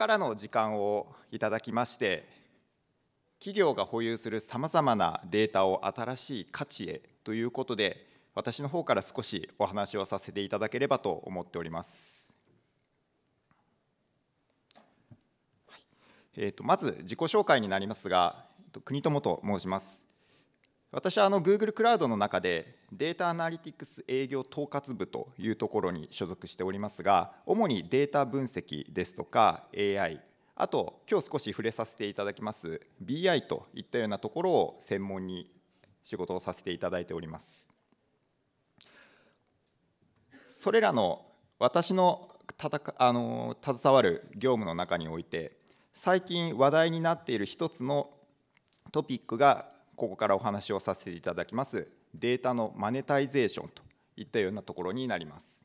からの時間をいただきまして企業が保有するさまざまなデータを新しい価値へということで私の方から少しお話をさせていただければと思っております。えー、とまず自己紹介になりますが国友と申します。私はあの Google クラウドの中でデータアナリティクス営業統括部というところに所属しておりますが主にデータ分析ですとか AI あと今日少し触れさせていただきます BI といったようなところを専門に仕事をさせていただいておりますそれらの私のたたかあの携わる業務の中において最近話題になっている一つのトピックがここからお話をさせていただきますデータのマネタイゼーションといったようなところになります。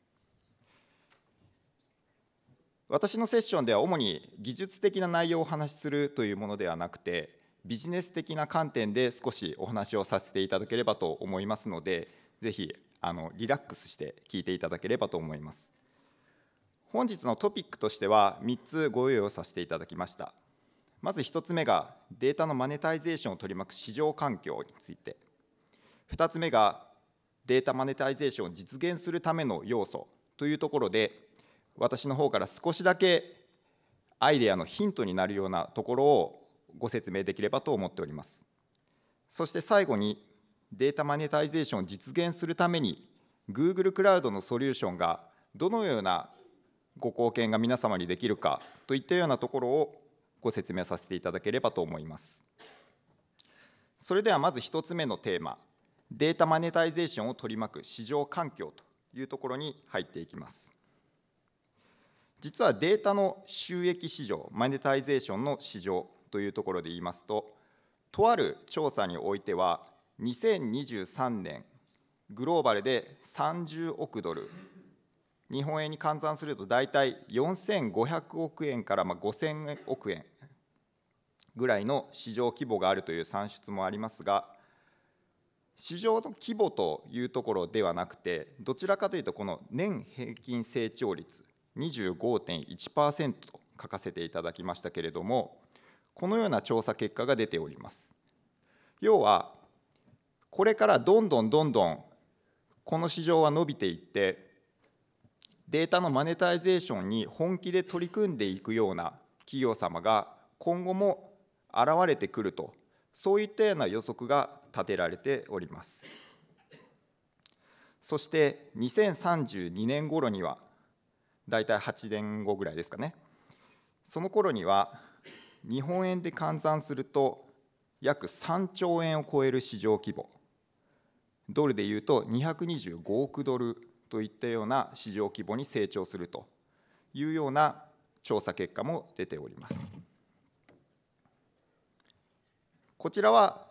私のセッションでは主に技術的な内容をお話しするというものではなくてビジネス的な観点で少しお話をさせていただければと思いますのでぜひあのリラックスして聞いていただければと思います本日のトピックとしては3つご用意をさせていただきましたまず1つ目がデータのマネタイゼーションを取り巻く市場環境について、2つ目がデータマネタイゼーションを実現するための要素というところで、私の方から少しだけアイデアのヒントになるようなところをご説明できればと思っております。そして最後に、データマネタイゼーションを実現するために、Google クラウドのソリューションがどのようなご貢献が皆様にできるかといったようなところをご説明させていただければと思います。それではまず1つ目のテーマ、データマネタイゼーションを取り巻く市場環境というところに入っていきます。実はデータの収益市場、マネタイゼーションの市場というところで言いますと、とある調査においては、2023年、グローバルで30億ドル、日本円に換算すると大体4500億円から5000億円ぐらいの市場規模があるという算出もありますが市場の規模というところではなくてどちらかというとこの年平均成長率25.1%と書かせていただきましたけれどもこのような調査結果が出ております要はこれからどんどんどんどんこの市場は伸びていってデータのマネタイゼーションに本気で取り組んでいくような企業様が今後も現れてくるとそういったような予測が立てられておりますそして2032年頃にはだいたい8年後ぐらいですかねその頃には日本円で換算すると約3兆円を超える市場規模ドルでいうと225億ドルといったような市場規模に成長するというような調査結果も出ております。こちらは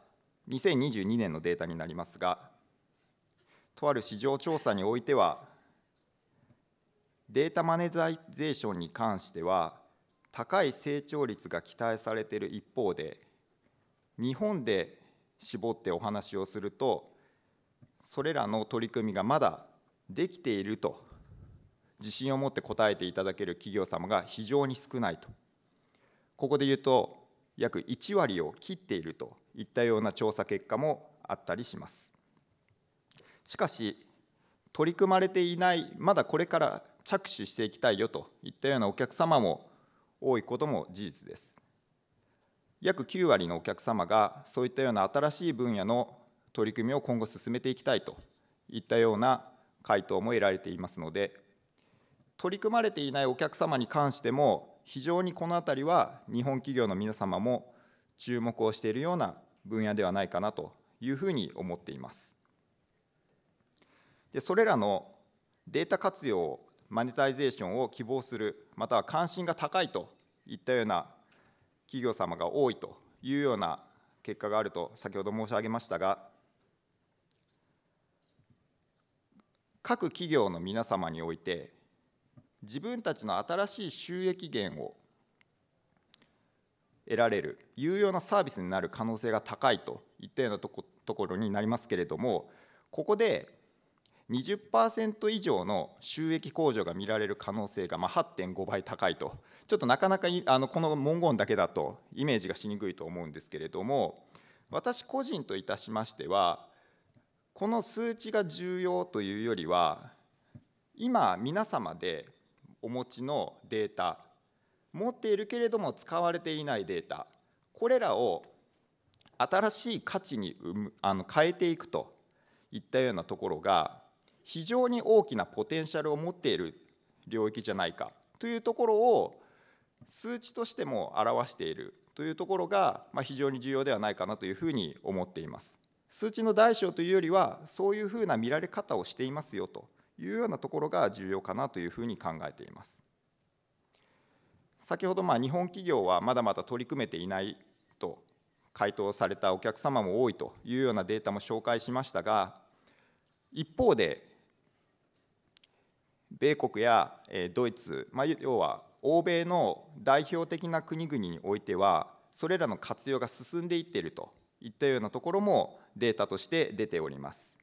2022年のデータになりますが、とある市場調査においては、データマネタイゼーションに関しては、高い成長率が期待されている一方で、日本で絞ってお話をすると、それらの取り組みがまだできていると、自信を持って答えていただける企業様が非常に少ないと。ここで言うと約1割を切っているといったような調査結果もあったりします。しかし、取り組まれていない、まだこれから着手していきたいよといったようなお客様も多いことも事実です。約9割のお客様が、そういったような新しい分野の取り組みを今後進めていきたいといったような回答も得られていますので、取り組まれていないお客様に関しても、非常にこの辺りは日本企業の皆様も注目をしているような分野ではないかなというふうに思っています。でそれらのデータ活用マネタイゼーションを希望するまたは関心が高いといったような企業様が多いというような結果があると先ほど申し上げましたが各企業の皆様において自分たちの新しい収益源を得られる有用なサービスになる可能性が高いといったようなところになりますけれどもここで20%以上の収益向上が見られる可能性がまあ8.5倍高いとちょっとなかなかあのこの文言だけだとイメージがしにくいと思うんですけれども私個人といたしましてはこの数値が重要というよりは今皆様でお持ちのデータ持っているけれども使われていないデータこれらを新しい価値にあの変えていくといったようなところが非常に大きなポテンシャルを持っている領域じゃないかというところを数値としても表しているというところが非常に重要ではないかなというふうに思っています。数値の大小というよりはそういうふうな見られ方をしていますよというようなところが重要かなというふうに考えています。先ほどまあ日本企業はまだまだ取り組めていないと回答されたお客様も多いというようなデータも紹介しましたが一方で米国やドイツ、まあ、要は欧米の代表的な国々においてはそれらの活用が進んでいっているといったようなところもデータとして出ております。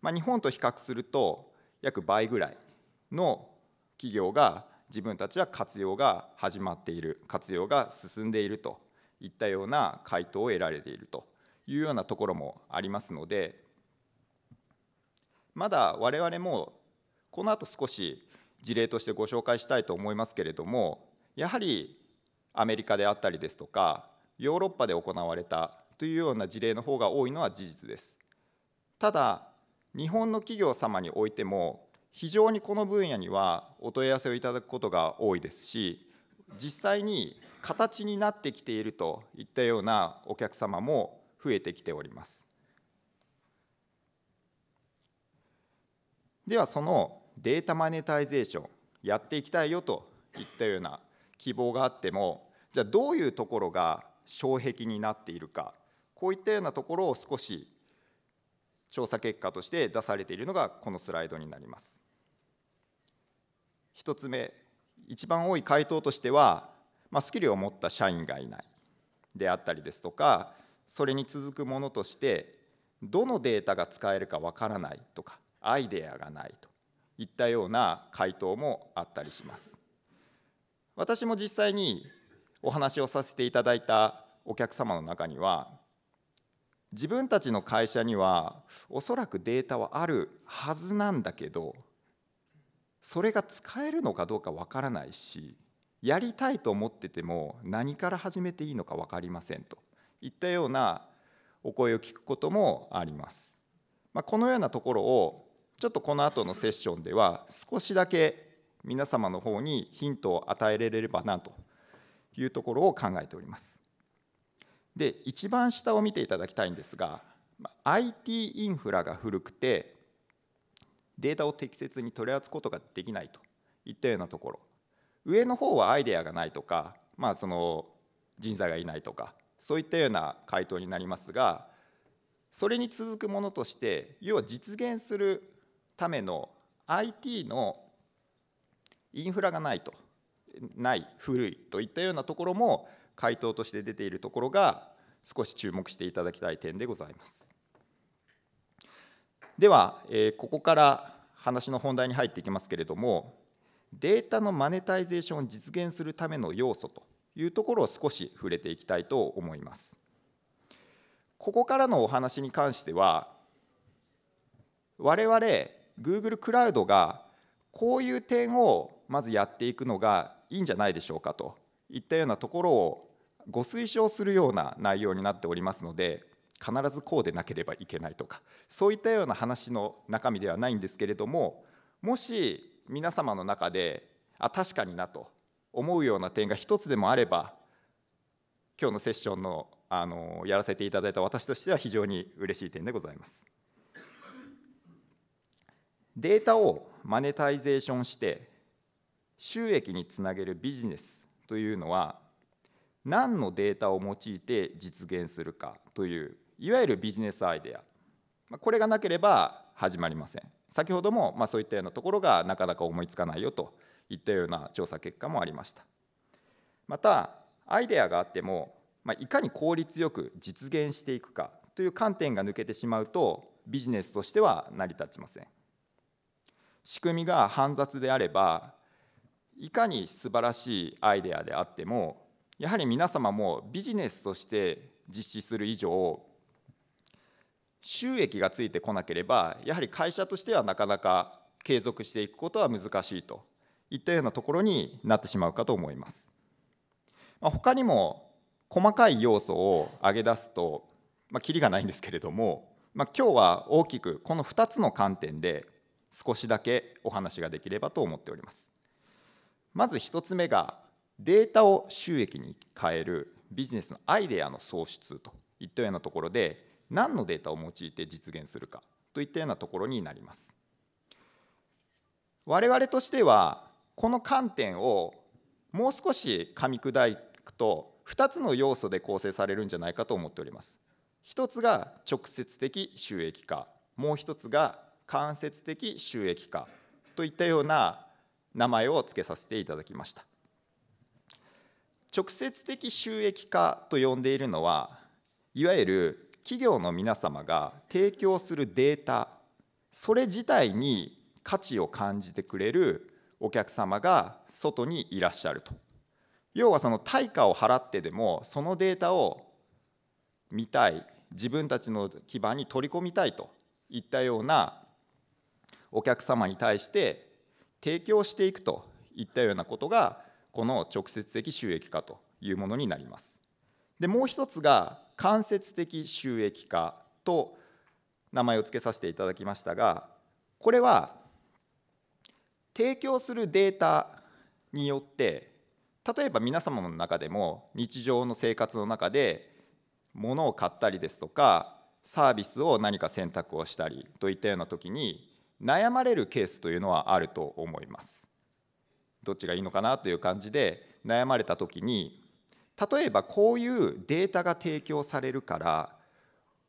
まあ、日本と比較すると約倍ぐらいの企業が自分たちは活用が始まっている活用が進んでいるといったような回答を得られているというようなところもありますのでまだ我々もこの後少し事例としてご紹介したいと思いますけれどもやはりアメリカであったりですとかヨーロッパで行われたというような事例の方が多いのは事実です。ただ日本の企業様においても非常にこの分野にはお問い合わせをいただくことが多いですし実際に形になってきているといったようなお客様も増えてきておりますではそのデータマネタイゼーションやっていきたいよといったような希望があってもじゃあどういうところが障壁になっているかこういったようなところを少し調査結果として出されているのがこのスライドになります。1つ目、一番多い回答としては、まあ、スキルを持った社員がいないであったりですとか、それに続くものとして、どのデータが使えるかわからないとか、アイデアがないといったような回答もあったりします。私も実際にお話をさせていただいたお客様の中には自分たちの会社にはおそらくデータはあるはずなんだけどそれが使えるのかどうかわからないしやりたいと思ってても何から始めていいのか分かりませんといったようなお声を聞くこともあります。まあ、このようなところをちょっとこの後のセッションでは少しだけ皆様の方にヒントを与えられればなというところを考えております。で一番下を見ていただきたいんですが IT インフラが古くてデータを適切に取り扱うことができないといったようなところ上の方はアイデアがないとか、まあ、その人材がいないとかそういったような回答になりますがそれに続くものとして要は実現するための IT のインフラがないとない古いといったようなところも回答として出ているところが少し注目していただきたい点でございます。では、えここから話の本題に入っていきますけれども、データのマネタイゼーションを実現するための要素というところを少し触れていきたいと思います。ここからのお話に関しては、我々 Google クラウドがこういう点をまずやっていくのがいいんじゃないでしょうかといったようなところをご推奨するような内容になっておりますので必ずこうでなければいけないとかそういったような話の中身ではないんですけれどももし皆様の中であ確かになと思うような点が一つでもあれば今日のセッションのあのやらせていただいた私としては非常に嬉しい点でございます。データをマネタイゼーションして収益につなげるビジネスというのは何のデータを用いて実現するかといういわゆるビジネスアイデアこれがなければ始まりません先ほどもまそういったようなところがなかなか思いつかないよといったような調査結果もありましたまたアイデアがあっても、まいかに効率よく実現していくかという観点が抜けてしまうとビジネスとしては成り立ちません仕組みが煩雑であればいかに素晴らしいアイデアであってもやはり皆様もビジネスとして実施する以上収益がついてこなければやはり会社としてはなかなか継続していくことは難しいといったようなところになってしまうかと思います。まあ、他にも細かい要素を挙げ出すと、まあ、キリがないんですけれども、まあ、今日は大きくこの2つの観点で少しだけお話ができればと思っております。まず1つ目がデータを収益に変えるビジネスのアイデアの創出といったようなところで何のデータを用いて実現するかといったようなところになります。我々としてはこの観点をもう少し噛み砕くと2つの要素で構成されるんじゃないかと思っております。1つが直接的収益化もう1つが間接的収益化といったような名前を付けさせていただきました直接的収益化と呼んでいるのはいわゆる企業の皆様が提供するデータそれ自体に価値を感じてくれるお客様が外にいらっしゃると要はその対価を払ってでもそのデータを見たい自分たちの基盤に取り込みたいといったようなお客様に対して提供していくといったようなことがこの直接的収益化というものになります。でもう一つが間接的収益化と名前を付けさせていただきましたがこれは提供するデータによって例えば皆様の中でも日常の生活の中で物を買ったりですとかサービスを何か選択をしたりといったような時に悩まれるケースというのはあると思います。どっちがいいのかなという感じで悩まれた時に例えばこういうデータが提供されるから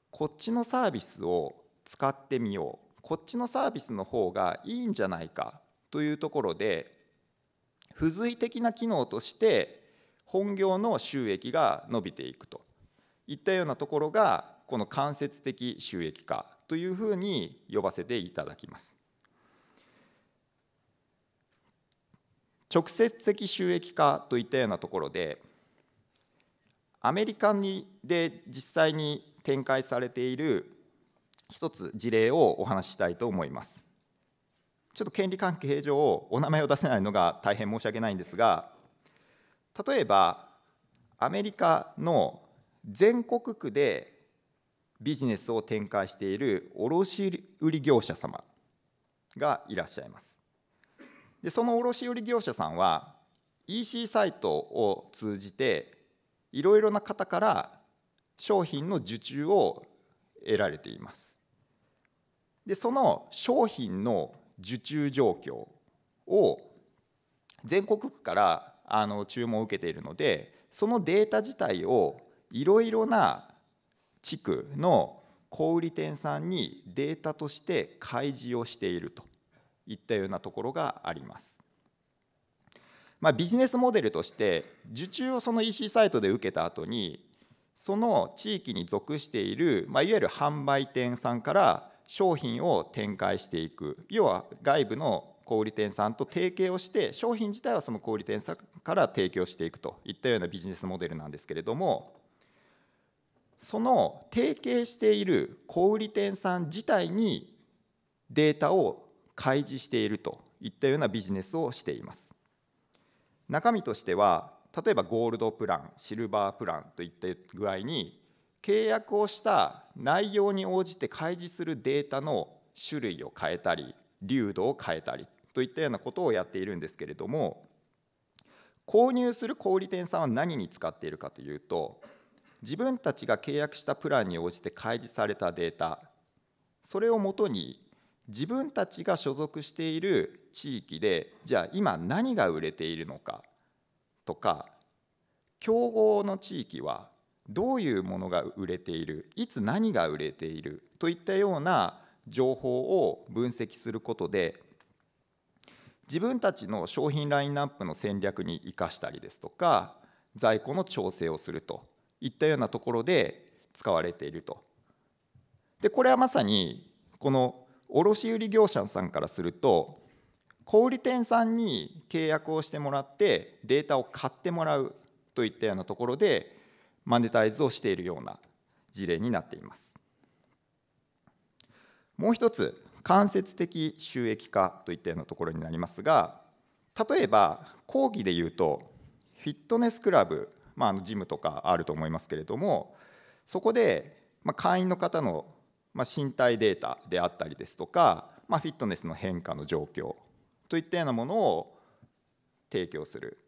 こっちのサービスを使ってみようこっちのサービスの方がいいんじゃないかというところで付随的な機能として本業の収益が伸びていくといったようなところがこの間接的収益化というふうに呼ばせていただきます。直接的収益化といったようなところでアメリカにで実際に展開されている一つ事例をお話ししたいと思います。ちょっと権利関係上お名前を出せないのが大変申し訳ないんですが例えばアメリカの全国区でビジネスを展開している卸売業者様がいらっしゃいます。でその卸売業者さんは EC サイトを通じていろいろな方から商品の受注を得られています。でその商品の受注状況を全国区からあの注文を受けているのでそのデータ自体をいろいろな地区の小売店さんにデータとして開示をしているといったようなところがあります。まあ、ビジネスモデルとして受注をその EC サイトで受けた後にその地域に属している、まあ、いわゆる販売店さんから商品を展開していく要は外部の小売店さんと提携をして商品自体はその小売店さんから提供していくといったようなビジネスモデルなんですけれどもその提携している小売店さん自体にデータを開示しているといったようなビジネスをしています中身としては例えばゴールドプランシルバープランといった具合に契約をした内容に応じて開示するデータの種類を変えたり流度を変えたりといったようなことをやっているんですけれども購入する小売店さんは何に使っているかというと自分たちが契約したプランに応じて開示されたデータそれをもとに自分たちが所属している地域でじゃあ今何が売れているのかとか競合の地域はどういうものが売れているいつ何が売れているといったような情報を分析することで自分たちの商品ラインナップの戦略に生かしたりですとか在庫の調整をするといったようなところで使われていると。でこれはまさにこの卸売業者さんからすると小売店さんに契約をしてもらってデータを買ってもらうといったようなところでマネタイズをしているような事例になっています。もう一つ間接的収益化といったようなところになりますが例えば講義で言うとフィットネスクラブまあ、あのジムとかあると思いますけれどもそこで、まあ、会員の方の、まあ、身体データであったりですとか、まあ、フィットネスの変化の状況といったようなものを提供する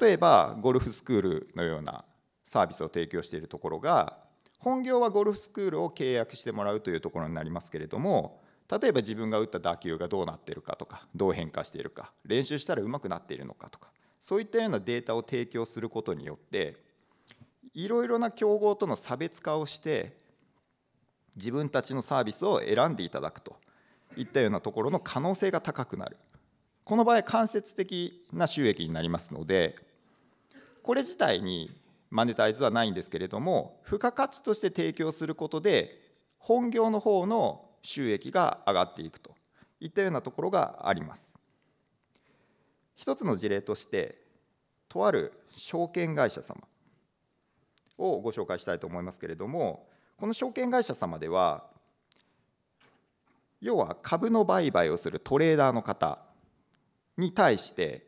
例えばゴルフスクールのようなサービスを提供しているところが本業はゴルフスクールを契約してもらうというところになりますけれども例えば自分が打った打球がどうなっているかとかどう変化しているか練習したらうまくなっているのかとかそういったようなデータを提供することによっていろいろな競合との差別化をして自分たちのサービスを選んでいただくといったようなところの可能性が高くなるこの場合間接的な収益になりますのでこれ自体にマネタイズはないんですけれども付加価値として提供することで本業の方の収益が上がっていくといったようなところがあります。一つの事例としてとある証券会社様をご紹介したいと思いますけれどもこの証券会社様では要は株の売買をするトレーダーの方に対して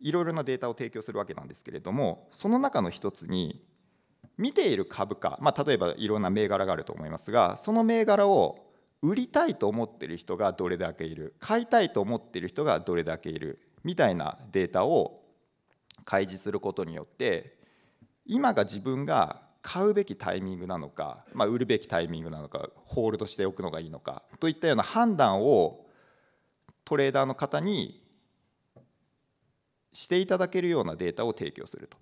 いろいろなデータを提供するわけなんですけれどもその中の一つに見ている株価、まあ、例えばいろんな銘柄があると思いますがその銘柄を売りたいと思っている人がどれだけいる買いたいと思っている人がどれだけいるみたいなデータを開示することによって今が自分が買うべきタイミングなのか、まあ、売るべきタイミングなのかホールドしておくのがいいのかといったような判断をトレーダーの方にしていただけるようなデータを提供すると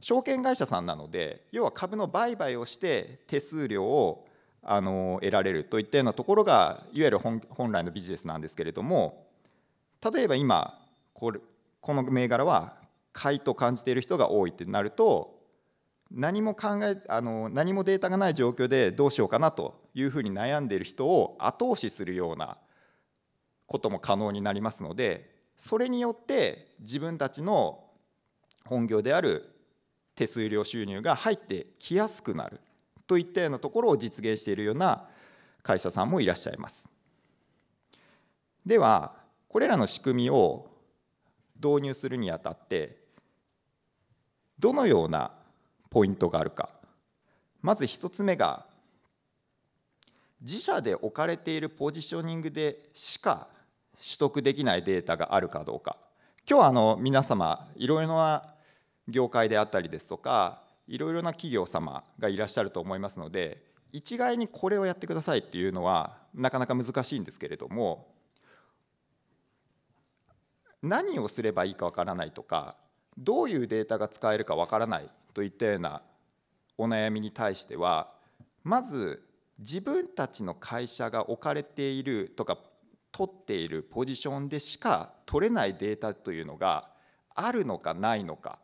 証券会社さんなので要は株の売買をして手数料をあの得られるといったようなところがいわゆる本来のビジネスなんですけれども例えば今これこの銘柄は買いと感じている人が多いってなると何も考えあの何もデータがない状況でどうしようかなというふうに悩んでいる人を後押しするようなことも可能になりますのでそれによって自分たちの本業である手数料収入が入ってきやすくなるといったようなところを実現しているような会社さんもいらっしゃいます。ではこれらの仕組みを導入するにあたってどのようなポイントがあるかまず1つ目が自社で置かれているポジショニングでしか取得できないデータがあるかどうか今日あの皆様いろいろな業界であったりですとかいろいろな企業様がいらっしゃると思いますので一概にこれをやってくださいっていうのはなかなか難しいんですけれども何をすればいいかわからないとかどういうデータが使えるかわからないといったようなお悩みに対してはまず自分たちの会社が置かれているとか取っているポジションでしか取れないデータというのがあるのかないのか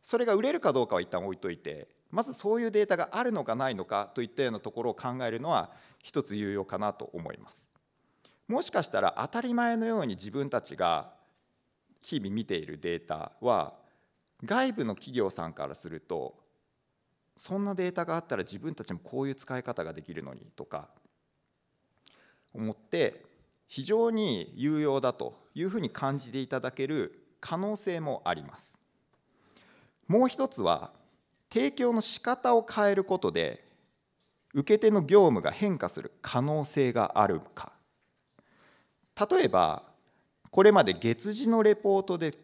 それが売れるかどうかは一旦置いといてまずそういうデータがあるのかないのかといったようなところを考えるのは一つ有用かなと思います。もしかしたら当たり前のように自分たちが日々見ているデータは外部の企業さんからするとそんなデータがあったら自分たちもこういう使い方ができるのにとか思って非常に有用だというふうに感じていただける可能性もあります。もう一つは提供の仕方を変えることで受け手の業務が変化する可能性があるか例えばこれまで月次のレポートで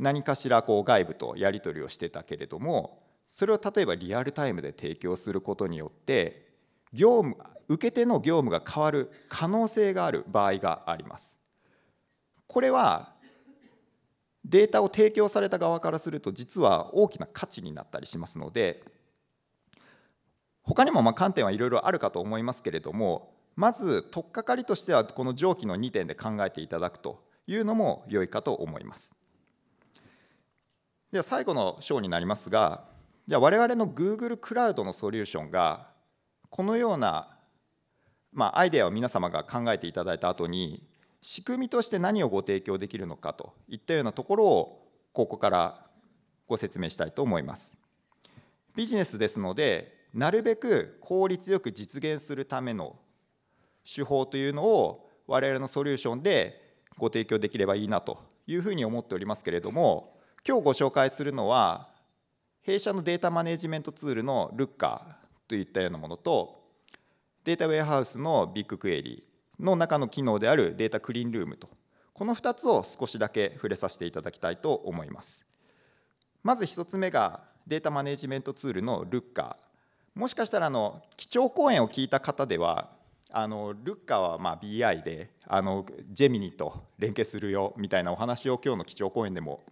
何かしらこう外部とやり取りをしてたけれどもそれを例えばリアルタイムで提供することによって業務受け手の業務が変わる可能性がある場合があります。これはデータを提供された側からすると実は大きな価値になったりしますので他にもまあ観点はいろいろあるかと思いますけれどもまず取っかかりとしてはこの上記の2点で考えていただくというのも良いかと思います。では最後の章になりますがじゃあ我々の Google クラウドのソリューションがこのような、まあ、アイデアを皆様が考えていただいた後に仕組みとして何をご提供できるのかといったようなところをここからご説明したいと思います。ビジネスですのでなるべく効率よく実現するための手法というのを我々のソリューションでご提供できればいいなというふうに思っておりますけれども今日ご紹介するのは弊社のデータマネジメントツールのルッカーといったようなものとデータウェアハウスのビッグクエリの中の機能であるデータクリーンルームとこの2つを少しだけ触れさせていただきたいと思いますまず1つ目がデータマネジメントツールのルッカーもしかしたらあの基調講演を聞いた方ではあのルッカはま BI であのジェミニと連携するよみたいなお話を今日の基調講演でも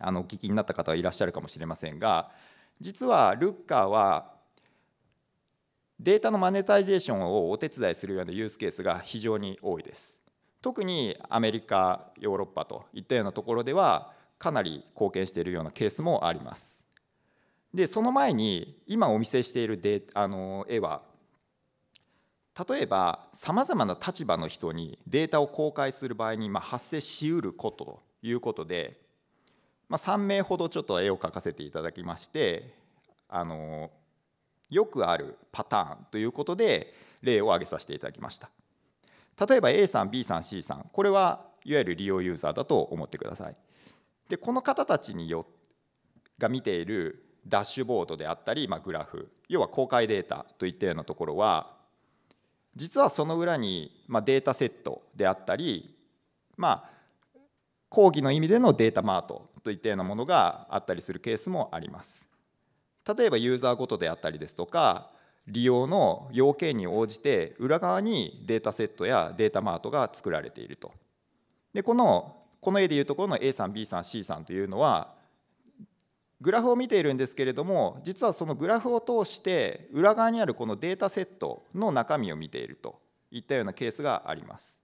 あのお聞きになった方はいらっしゃるかもしれませんが実はルッカはデータのマネタイゼーションをお手伝いするようなユースケースが非常に多いです。特にアメリカヨーロッパといったようなところではかなり貢献しているようなケースもあります。でその前に今お見せしているデあの絵は例えばさまざまな立場の人にデータを公開する場合に、まあ、発生しうることということで、まあ、3名ほどちょっと絵を描かせていただきましてあのよくあるパターンということで例を挙げさせていただきました例えば A さん B さん C さんこれはいわゆる利用ユーザーだと思ってくださいでこの方たちによが見ているダッシュボードであったり、まあ、グラフ要は公開データといったようなところは実はその裏に、まあ、データセットであったり、まあ、講義の意味でのデータマートといったようなものがあったりするケースもあります。例えばユーザーごとであったりですとか利用の要件に応じて裏側にデータセットやデータマートが作られていると。でこのこの絵でいうところの A さん B さん C さんというのはグラフを見ているんですけれども実はそのグラフを通して裏側にあるこのデータセットの中身を見ているといったようなケースがあります。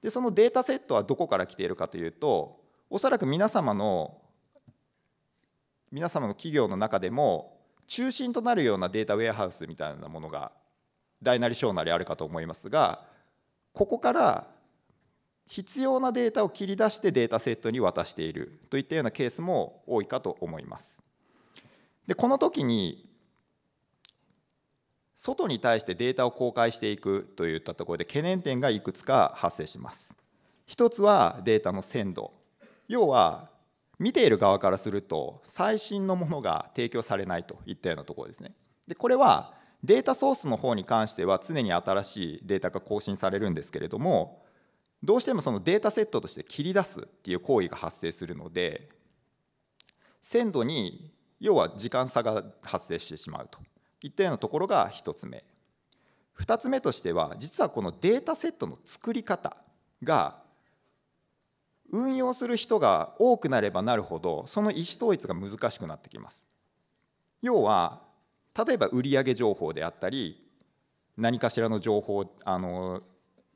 でそのデータセットはどこから来ているかというとおそらく皆様の皆様の企業の中でも中心となるようなデータウェアハウスみたいなものが大なり小なりあるかと思いますがここから必要なデータを切り出してデータセットに渡しているといったようなケースも多いかと思います。でこの時に外に対してデータを公開していくといったところで懸念点がいくつか発生します。一つはデータの鮮度要は見ている側からすると最新のものが提供されないといったようなところですね。でこれはデータソースの方に関しては常に新しいデータが更新されるんですけれどもどうしてもそのデータセットとして切り出すっていう行為が発生するので鮮度に要は時間差が発生してしまうといったようなところが1つ目2つ目としては実はこのデータセットの作り方が運用する人が多くなればなるほどその意思統一が難しくなってきます要は例えば売上情報であったり何かしらの情報あの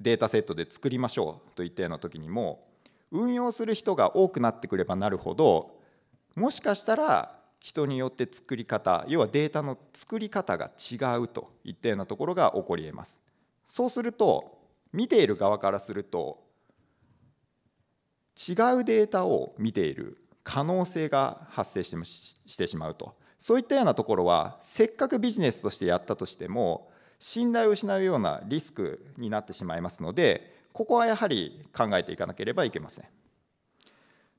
データセットで作りましょうといったような時にも運用する人が多くなってくればなるほどもしかしたら人によって作り方要はデータの作り方が違うといったようなところが起こりえます。そうすると見ている側からすると違うデータを見ている可能性が発生してしまうとそういったようなところはせっかくビジネスとしてやったとしても信頼を失うようなリスクになってしまいますのでここはやはり考えていかなければいけません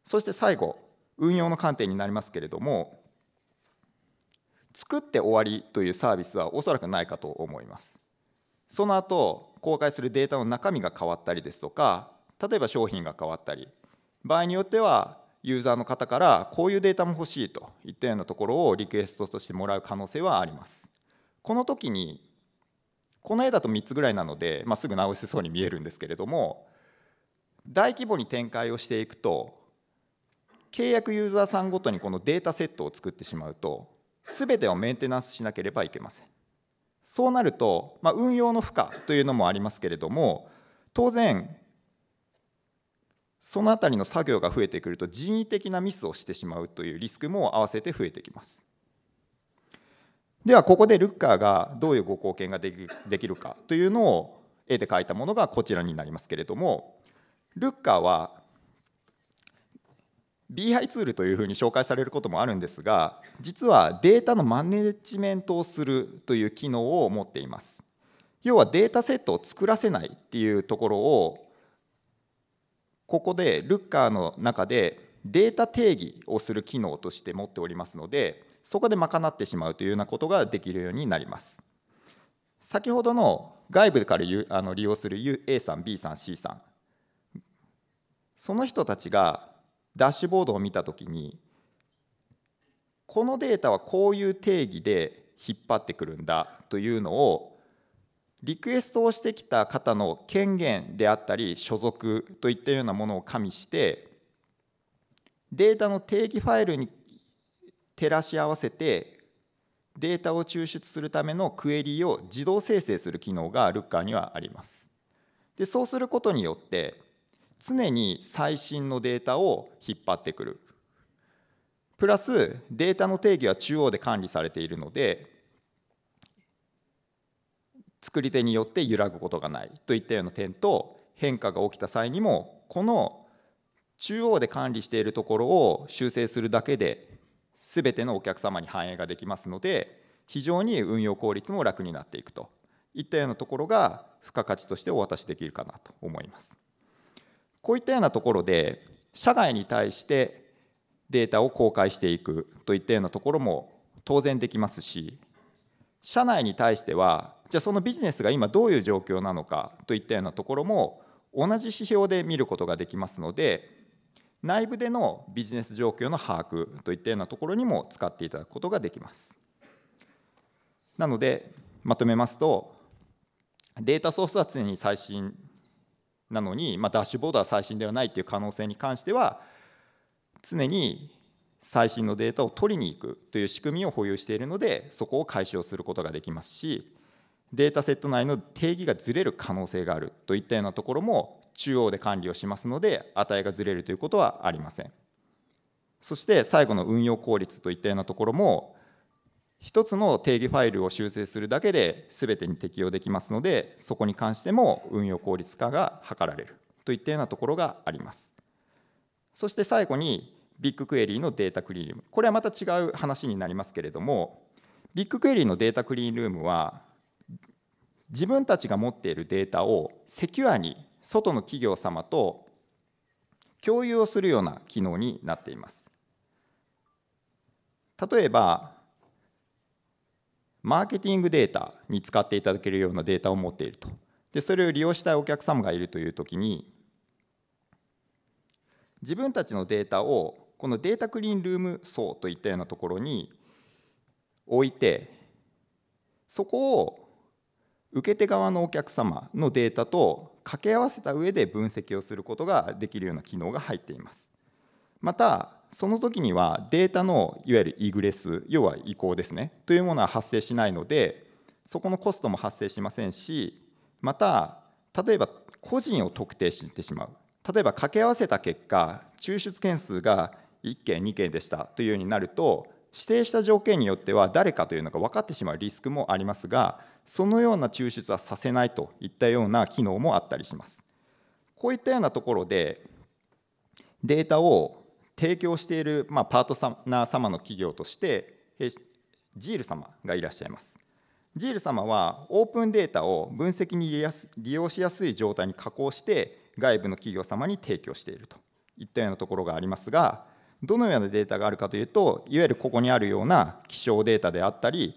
そして最後運用の観点になりますけれども作って終わりというサービスはおそらくないかと思いますその後公開するデータの中身が変わったりですとか例えば商品が変わったり場合によってはユーザーの方からこういうデータも欲しいといったようなところをリクエストとしてもらう可能性はありますこの時にこの絵だと3つぐらいなので、まあ、すぐ直せそうに見えるんですけれども大規模に展開をしていくと契約ユーザーさんごとにこのデータセットを作ってしまうと全てをメンテナンスしなければいけませんそうなると、まあ、運用の負荷というのもありますけれども当然そのあたりの作業が増えてくると人為的なミスをしてしまうというリスクも合わせて増えてきますではここでルッカーがどういうご貢献ができるかというのを絵で描いたものがこちらになりますけれどもルッカーは BI ツールというふうに紹介されることもあるんですが実はデータのマネジメントをするという機能を持っています要はデータセットを作らせないっていうところをここでルッカーの中でデータ定義をする機能として持っておりますのでそこで賄ってしまうというようなことができるようになります。先ほどの外部からあの利用する A さん B さん C さんその人たちがダッシュボードを見た時にこのデータはこういう定義で引っ張ってくるんだというのをリクエストをしてきた方の権限であったり所属といったようなものを加味してデータの定義ファイルに照らし合わせてデータを抽出するためのクエリを自動生成する機能が Looker にはあります。でそうすることによって常に最新のデータを引っ張ってくる。プラスデータの定義は中央で管理されているので作り手によって揺らぐことがないといったような点と変化が起きた際にもこの中央で管理しているところを修正するだけですべてのお客様に反映ができますので非常に運用効率も楽になっていくといったようなところが付加価値としてお渡しできるかなと思います。こういったようなところで社外に対してデータを公開していくといったようなところも当然できますし社内に対してはじゃあそのビジネスが今どういう状況なのかといったようなところも同じ指標で見ることができますので内部でのビジネス状況の把握といったようなところにも使っていただくことができます。なのでまとめますとデータソースは常に最新なのに、まあ、ダッシュボードは最新ではないという可能性に関しては常に最新のデータを取りに行くという仕組みを保有しているのでそこを解消することができますしデータセット内の定義がずれる可能性があるといったようなところも中央で管理をしますので値がずれるということはありませんそして最後の運用効率といったようなところも1つの定義ファイルを修正するだけで全てに適用できますのでそこに関しても運用効率化が図られるといったようなところがありますそして最後にビッグクエリーのデータクリーンルームこれはまた違う話になりますけれどもビッグクエリーのデータクリーンルームは自分たちが持っているデータをセキュアに外の企業様と共有をするような機能になっています。例えば、マーケティングデータに使っていただけるようなデータを持っていると。で、それを利用したいお客様がいるというときに、自分たちのデータをこのデータクリーンルーム層といったようなところに置いて、そこを受け手側のお客様のデータと掛け合わせた上で分析をすることができるような機能が入っています。またその時にはデータのいわゆるイグレス要は移行ですねというものは発生しないのでそこのコストも発生しませんしまた例えば個人を特定してしまう例えば掛け合わせた結果抽出件数が1件2件でしたというようになると指定した条件によっては誰かというのが分かってしまうリスクもありますがそのような抽出はさせないといったような機能もあったりしますこういったようなところでデータを提供している、まあ、パートナー様の企業としてジール様がいらっしゃいますジール様はオープンデータを分析に利用しやすい状態に加工して外部の企業様に提供しているといったようなところがありますがどのようなデータがあるかというといわゆるここにあるような気象データであったり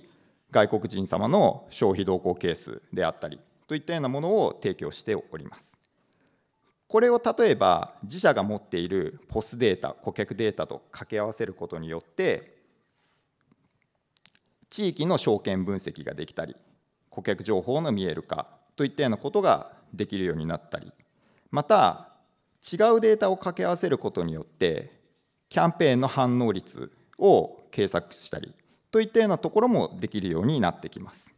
外国人様の消費動向ケースであったりといったようなものを提供しております。これを例えば自社が持っている POS データ顧客データと掛け合わせることによって地域の証券分析ができたり顧客情報の見える化といったようなことができるようになったりまた違うデータを掛け合わせることによってキャンペーンの反応率を計測したりといったようなところもできるようになってきます。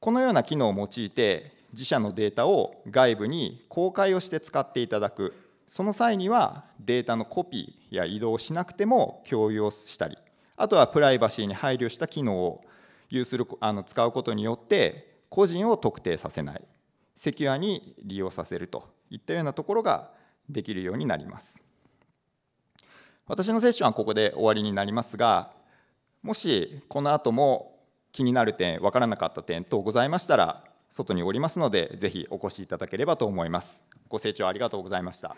このような機能を用いて自社のデータを外部に公開をして使っていただくその際にはデータのコピーや移動しなくても共有をしたりあとはプライバシーに配慮した機能を有するあの使うことによって個人を特定させないセキュアに利用させるといったようなところができるようになります私のセッションはここで終わりになりますがもしこの後も気になる点分からなかった点等ございましたら外におりますのでぜひお越しいただければと思いますご清聴ありがとうございました